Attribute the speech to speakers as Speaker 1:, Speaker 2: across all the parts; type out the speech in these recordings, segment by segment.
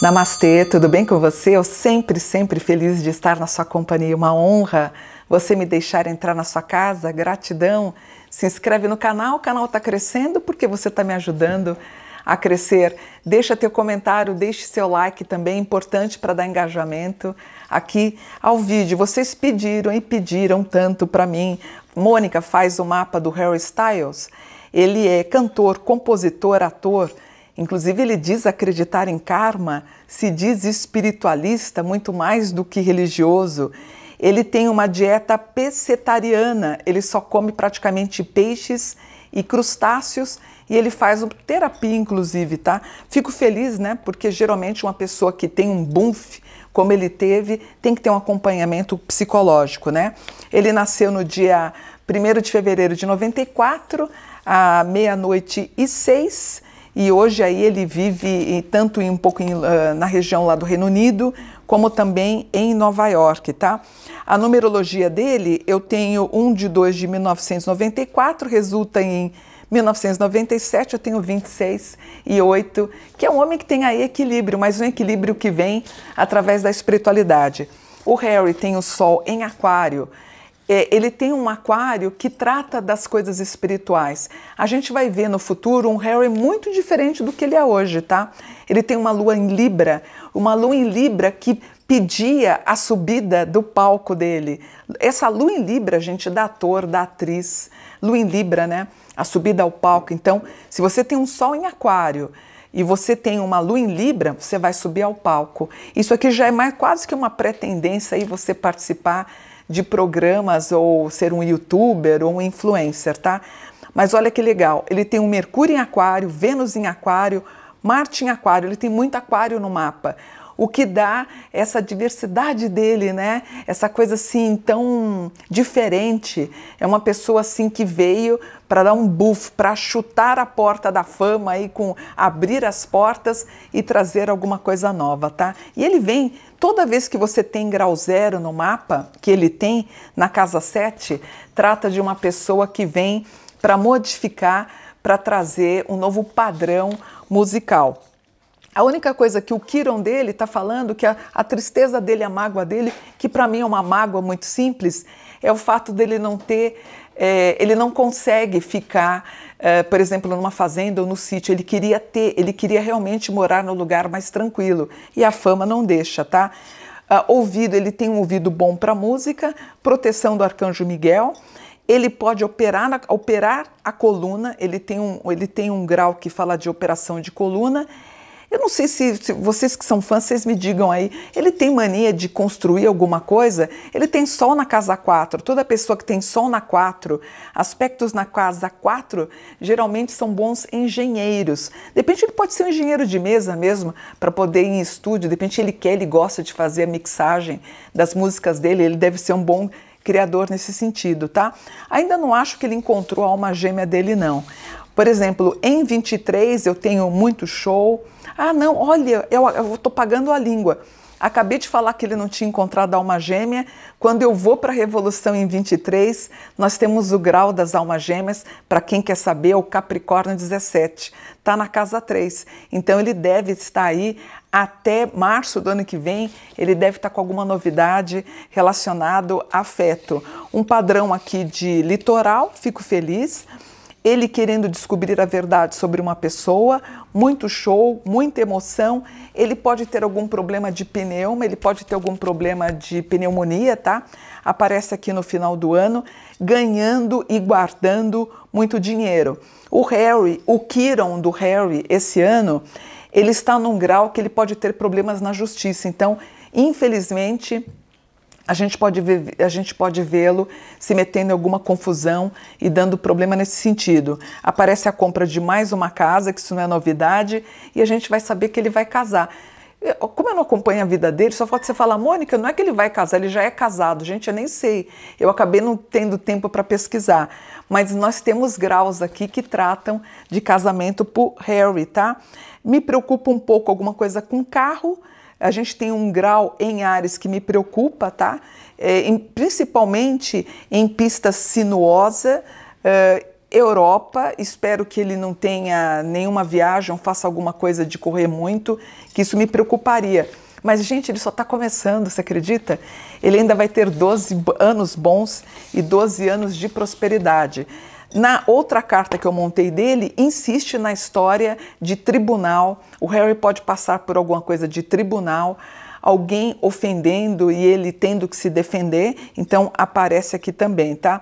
Speaker 1: Namastê, tudo bem com você? Eu sempre, sempre feliz de estar na sua companhia, uma honra você me deixar entrar na sua casa, gratidão. Se inscreve no canal, o canal está crescendo porque você está me ajudando a crescer. Deixa teu comentário, deixe seu like também, é importante para dar engajamento aqui ao vídeo. Vocês pediram e pediram tanto para mim. Mônica faz o mapa do Harry Styles. Ele é cantor, compositor, ator Inclusive, ele diz acreditar em karma, se diz espiritualista muito mais do que religioso. Ele tem uma dieta pescetariana, ele só come praticamente peixes e crustáceos e ele faz terapia, inclusive, tá? Fico feliz, né? Porque geralmente uma pessoa que tem um bunf, como ele teve, tem que ter um acompanhamento psicológico, né? Ele nasceu no dia 1 de fevereiro de 94, à meia-noite e seis e hoje aí ele vive tanto em, um pouco em, ah, na região lá do Reino Unido, como também em Nova York, tá? A numerologia dele, eu tenho 1 de 2 de 1994, resulta em 1997, eu tenho 26 e 8, que é um homem que tem aí equilíbrio, mas um equilíbrio que vem através da espiritualidade. O Harry tem o Sol em Aquário, é, ele tem um aquário que trata das coisas espirituais. A gente vai ver no futuro um Harry muito diferente do que ele é hoje, tá? Ele tem uma lua em Libra, uma lua em Libra que pedia a subida do palco dele. Essa lua em Libra, gente, da ator, da atriz, lua em Libra, né? A subida ao palco. Então, se você tem um sol em Aquário, e você tem uma lua em Libra, você vai subir ao palco. Isso aqui já é mais quase que uma pretendência aí você participar de programas ou ser um youtuber ou um influencer, tá? Mas olha que legal, ele tem um Mercúrio em Aquário, Vênus em Aquário, Marte em Aquário, ele tem muito Aquário no mapa o que dá essa diversidade dele, né? Essa coisa assim tão diferente. É uma pessoa assim que veio para dar um buff, para chutar a porta da fama aí com abrir as portas e trazer alguma coisa nova, tá? E ele vem toda vez que você tem grau zero no mapa, que ele tem na casa 7, trata de uma pessoa que vem para modificar, para trazer um novo padrão musical. A única coisa que o Kiron dele está falando, que a, a, tristeza dele, a mágoa dele, que para mim é uma mágoa muito simples, é o fato dele não ter, é, ele não consegue ficar, é, por exemplo, numa fazenda ou no sítio. Ele queria ter, ele queria realmente morar no lugar mais tranquilo. E a fama não deixa, tá? Uh, ouvido, ele tem um ouvido bom para música, proteção do arcanjo Miguel. Ele pode operar, operar a coluna, ele tem, um, ele tem um grau que fala de operação de coluna eu não sei se, se, vocês que são fãs, vocês me digam aí. Ele tem mania de construir alguma coisa? Ele tem sol na casa 4. Toda pessoa que tem sol na 4, aspectos na casa 4, geralmente são bons engenheiros. Depende, ele pode ser um engenheiro de mesa mesmo, para poder ir em estúdio. Depende ele quer, ele gosta de fazer a mixagem das músicas dele. Ele deve ser um bom criador nesse sentido, tá? Ainda não acho que ele encontrou a alma gêmea dele, não. Por exemplo, em 23 eu tenho muito show. Ah, não, olha, eu estou pagando a língua. Acabei de falar que ele não tinha encontrado alma gêmea. Quando eu vou para a Revolução em 23, nós temos o grau das almas gêmeas. Para quem quer saber, é o Capricórnio 17. Está na casa 3. Então ele deve estar aí até março do ano que vem. Ele deve estar com alguma novidade relacionado a afeto. Um padrão aqui de litoral, fico feliz ele querendo descobrir a verdade sobre uma pessoa, muito show, muita emoção. Ele pode ter algum problema de pneuma, ele pode ter algum problema de pneumonia, tá? Aparece aqui no final do ano, ganhando e guardando muito dinheiro. O Harry, o Kiron do Harry, esse ano, ele está num grau que ele pode ter problemas na justiça. Então, infelizmente, a gente pode ver, a gente pode vê-lo se metendo em alguma confusão e dando problema nesse sentido. Aparece a compra de mais uma casa, que isso não é novidade, e a gente vai saber que ele vai casar. Como eu não acompanho a vida dele, só falta você falar, Mônica, não é que ele vai casar, ele já é casado. Gente, eu nem sei. Eu acabei não tendo tempo para pesquisar. Mas nós temos graus aqui que tratam de casamento por Harry, tá? Me preocupa um pouco alguma coisa com carro, a gente tem um grau em áreas que me preocupa, tá? É, em, principalmente em pista sinuosa. É, Europa, espero que ele não tenha nenhuma viagem, faça alguma coisa de correr muito, que isso me preocuparia. Mas, gente, ele só está começando, você acredita? Ele ainda vai ter 12 anos bons e 12 anos de prosperidade. Na outra carta que eu montei dele, insiste na história de tribunal. O Harry pode passar por alguma coisa de tribunal, alguém ofendendo e ele tendo que se defender, então aparece aqui também, tá?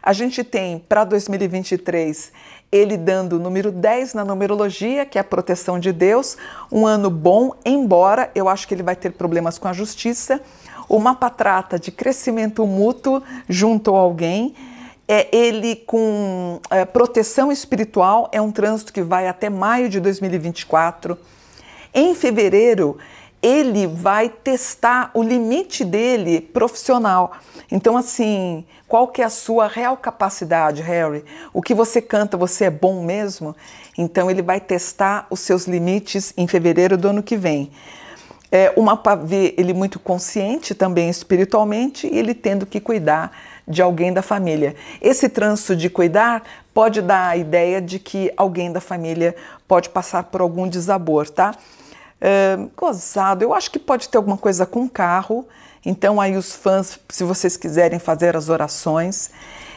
Speaker 1: A gente tem para 2023 ele dando o número 10 na numerologia, que é a proteção de Deus, um ano bom, embora eu acho que ele vai ter problemas com a justiça. O mapa trata de crescimento mútuo junto a alguém é, ele com é, proteção espiritual, é um trânsito que vai até maio de 2024. Em fevereiro, ele vai testar o limite dele profissional. Então, assim, qual que é a sua real capacidade, Harry? O que você canta, você é bom mesmo? Então, ele vai testar os seus limites em fevereiro do ano que vem. É, o mapa vê ele muito consciente também espiritualmente e ele tendo que cuidar de alguém da família. Esse transo de cuidar pode dar a ideia de que alguém da família pode passar por algum desabor, tá? É, gozado, eu acho que pode ter alguma coisa com o carro, então aí os fãs, se vocês quiserem fazer as orações,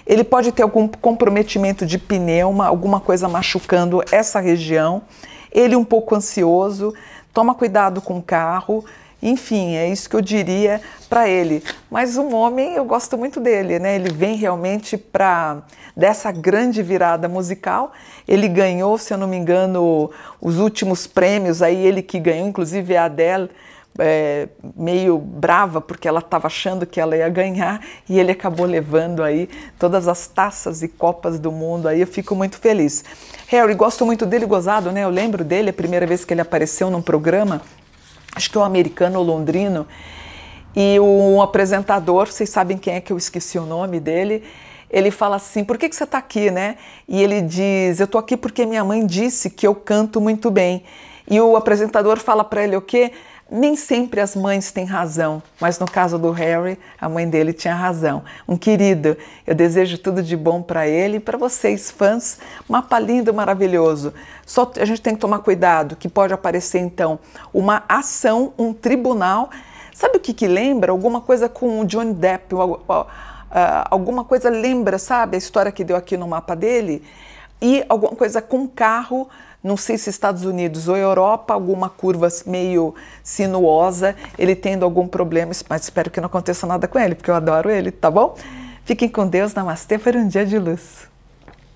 Speaker 1: ele pode ter algum comprometimento de pneuma, alguma coisa machucando essa região, ele um pouco ansioso, toma cuidado com o carro, enfim, é isso que eu diria para ele. Mas um homem, eu gosto muito dele, né? Ele vem realmente para dessa grande virada musical. Ele ganhou, se eu não me engano, os últimos prêmios aí ele que ganhou, inclusive a Adele é, meio brava porque ela estava achando que ela ia ganhar e ele acabou levando aí todas as taças e copas do mundo aí eu fico muito feliz Harry gosto muito dele gozado né eu lembro dele a primeira vez que ele apareceu num programa acho que é o americano londrino, e um apresentador, vocês sabem quem é que eu esqueci o nome dele, ele fala assim: por que, que você está aqui, né? E ele diz: eu estou aqui porque minha mãe disse que eu canto muito bem. E o apresentador fala para ele o quê? nem sempre as mães têm razão, mas no caso do Harry, a mãe dele tinha razão. Um querido, eu desejo tudo de bom para ele e para vocês, fãs. Mapa lindo, maravilhoso. Só a gente tem que tomar cuidado, que pode aparecer então uma ação, um tribunal. Sabe o que, que lembra? Alguma coisa com o Johnny Depp, ah, alguma coisa lembra, sabe? A história que deu aqui no mapa dele e alguma coisa com carro, não sei se Estados Unidos ou Europa, alguma curva meio sinuosa, ele tendo algum problema, mas espero que não aconteça nada com ele, porque eu adoro ele, tá bom? Fiquem com Deus, namastê, foi um dia de luz.